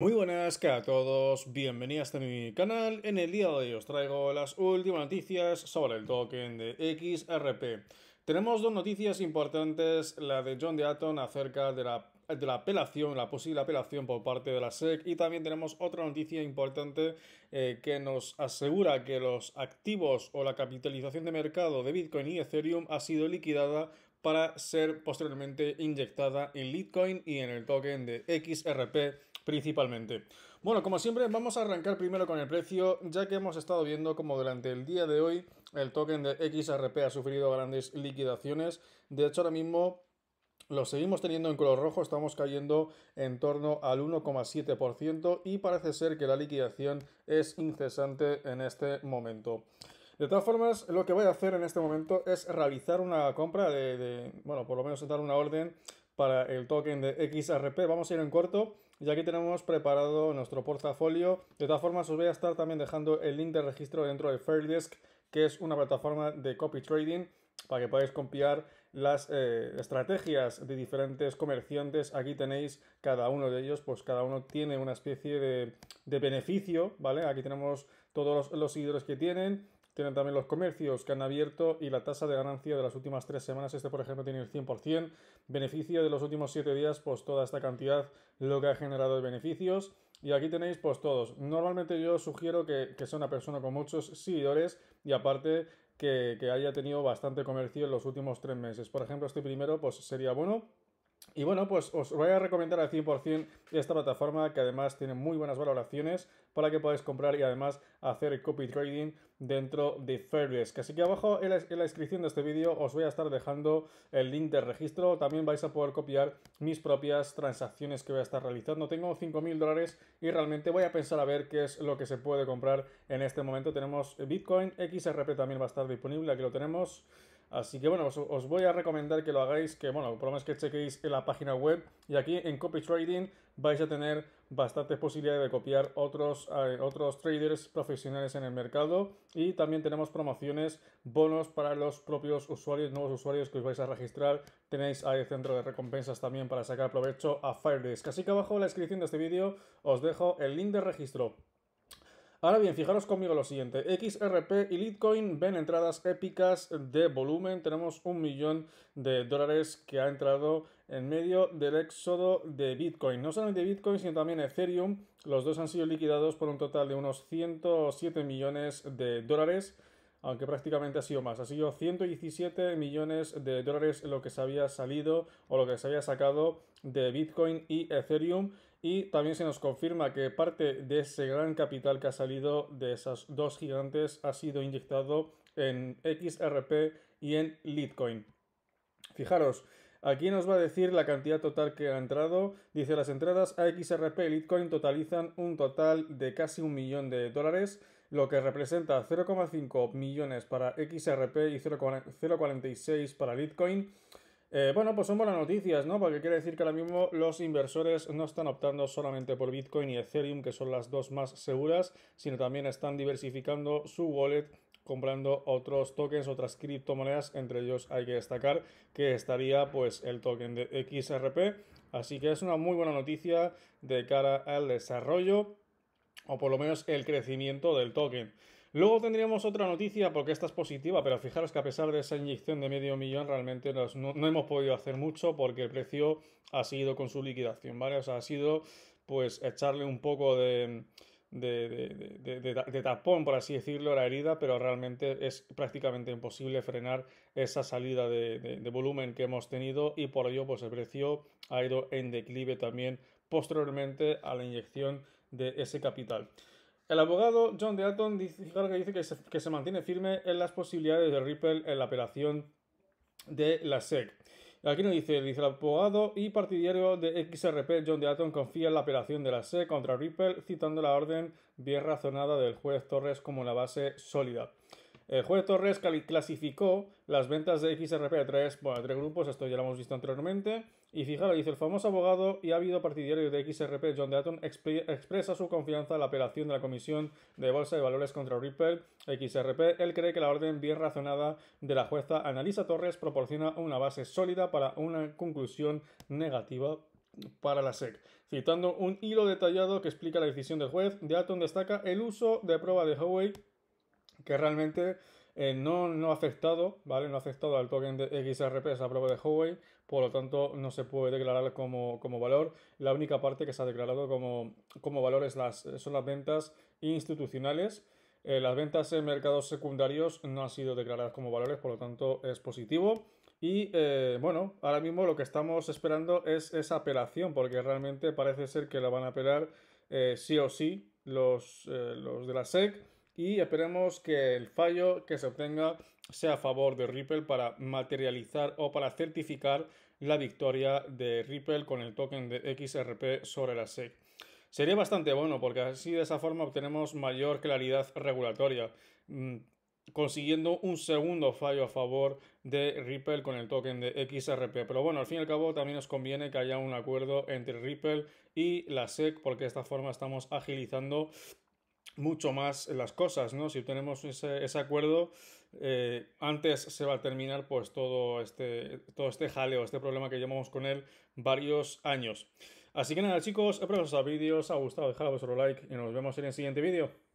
Muy buenas a todos, bienvenidos a mi canal. En el día de hoy os traigo las últimas noticias sobre el token de XRP. Tenemos dos noticias importantes, la de John Deaton acerca de la, apelación, la posible apelación por parte de la SEC y también tenemos otra noticia importante eh, que nos asegura que los activos o la capitalización de mercado de Bitcoin y Ethereum ha sido liquidada para ser posteriormente inyectada en Litecoin y en el token de XRP principalmente. Bueno, como siempre, vamos a arrancar primero con el precio, ya que hemos estado viendo como durante el día de hoy el token de XRP ha sufrido grandes liquidaciones. De hecho, ahora mismo lo seguimos teniendo en color rojo, estamos cayendo en torno al 1,7% y parece ser que la liquidación es incesante en este momento. De todas formas, lo que voy a hacer en este momento es realizar una compra de, de bueno, por lo menos dar una orden para el token de XRP. Vamos a ir en corto y aquí tenemos preparado nuestro portafolio. De todas formas, os voy a estar también dejando el link de registro dentro de Fairdesk, que es una plataforma de copy trading para que podáis copiar las eh, estrategias de diferentes comerciantes. Aquí tenéis cada uno de ellos, pues cada uno tiene una especie de, beneficio, ¿vale? Aquí tenemos todos los, los seguidores que tienen tienen también los comercios que han abierto y la tasa de ganancia de las últimas tres semanas. Este, por ejemplo, tiene el 100%. Beneficio de los últimos siete días, pues toda esta cantidad, lo que ha generado de beneficios. Y aquí tenéis pues todos. Normalmente yo sugiero que, sea una persona con muchos seguidores y aparte que, que haya tenido bastante comercio en los últimos tres meses. Por ejemplo, este primero pues sería bueno y bueno, pues os voy a recomendar al 100% esta plataforma que además tiene muy buenas valoraciones para que podáis comprar y además hacer copy trading dentro de que Así que abajo en la, en la descripción de este vídeo os voy a estar dejando el link de registro. También vais a poder copiar mis propias transacciones que voy a estar realizando. Tengo 5.000 dólares y realmente voy a pensar a ver qué es lo que se puede comprar en este momento. Tenemos Bitcoin, XRP también va a estar disponible, aquí lo tenemos. Así que bueno, os, voy a recomendar que lo hagáis, que bueno, por lo menos que chequéis en la página web. Y aquí en Copy Trading vais a tener bastantes posibilidades de copiar otros, eh, otros traders profesionales en el mercado. Y también tenemos promociones, bonos para los propios usuarios, nuevos usuarios que os vais a registrar. Tenéis ahí el centro de recompensas también para sacar provecho a Firedesk. Así que abajo en la descripción de este vídeo os dejo el link de registro. Ahora bien, fijaros conmigo lo siguiente. XRP y Litecoin ven entradas épicas de volumen. Tenemos un millón de dólares que ha entrado en medio del éxodo de Bitcoin. No solamente Bitcoin, sino también Ethereum. Los dos han sido liquidados por un total de unos 107 millones de dólares aunque prácticamente ha sido más. Ha sido 117 millones de dólares lo que se había salido o lo que se había sacado de Bitcoin y Ethereum. Y también se nos confirma que parte de ese gran capital que ha salido de esas dos gigantes ha sido inyectado en XRP y en Litecoin. Fijaros, Aquí nos va a decir la cantidad total que ha entrado. Dice las entradas a XRP y Litecoin totalizan un total de casi un millón de dólares lo que representa 0,5 millones para XRP y 0,46 para Bitcoin. Eh, bueno, pues son buenas noticias, ¿no? Porque quiere decir que ahora mismo los inversores no están optando solamente por Bitcoin y Ethereum, que son las dos más seguras, sino también están diversificando su wallet comprando otros tokens, otras criptomonedas, entre ellos hay que destacar que estaría pues el token de XRP, así que es una muy buena noticia de cara al desarrollo o por lo menos el crecimiento del token. Luego tendríamos otra noticia, porque esta es positiva, pero fijaros que a pesar de esa inyección de medio millón, realmente no, hemos podido hacer mucho porque el precio ha seguido con su liquidación, ¿vale? O sea, ha sido pues echarle un poco de, tapón, por así decirlo, la herida, pero realmente es prácticamente imposible frenar esa salida de, volumen que hemos tenido y por ello pues el precio ha ido en declive también posteriormente a la inyección de ese capital. El abogado John Deaton dice, que dice que se, mantiene firme en las posibilidades de Ripple en la operación de la SEC. Aquí nos dice, dice el abogado y partidario de XRP John Deaton confía en la operación de la SEC contra Ripple, citando la orden bien razonada del juez Torres como la base sólida. El juez Torres clasificó las ventas de XRP a tres, bueno, tres grupos, esto ya lo hemos visto anteriormente, y fijaros, dice el famoso abogado y ha habido partidario de XRP John Deaton expresa su confianza en la apelación de la Comisión de Bolsa de Valores contra Ripple XRP. Él cree que la orden bien razonada de la jueza Analisa Torres proporciona una base sólida para una conclusión negativa para la SEC. Citando un hilo detallado que explica la decisión del juez, Deaton destaca el uso de prueba de Huawei que realmente eh, no, ha afectado, ¿vale? No ha al token de XRP, esa prueba de Huawei, por lo tanto no se puede declarar como, valor. La única parte que se ha declarado como, como valor las, son las ventas institucionales. Eh, las ventas en mercados secundarios no han sido declaradas como valores, por lo tanto es positivo. Y eh, bueno, ahora mismo lo que estamos esperando es esa apelación, porque realmente parece ser que la van a apelar sí o sí los, los de la SEC y esperemos que el fallo que se obtenga sea a favor de Ripple para materializar o para certificar la victoria de Ripple con el token de XRP sobre la SEC. Sería bastante bueno porque así de esa forma obtenemos mayor claridad regulatoria, mm, consiguiendo un segundo fallo a favor de Ripple con el token de XRP. Pero bueno, al fin y al cabo también nos conviene que haya un acuerdo entre Ripple y la SEC porque de esta forma estamos agilizando mucho más las cosas, ¿no? Si tenemos ese, acuerdo, eh, antes se va a terminar pues todo este, todo este jaleo, este problema que llevamos con él varios años. Así que nada chicos, espero que os haya vídeo, os ha gustado, dejad vuestro like y nos vemos en el siguiente vídeo.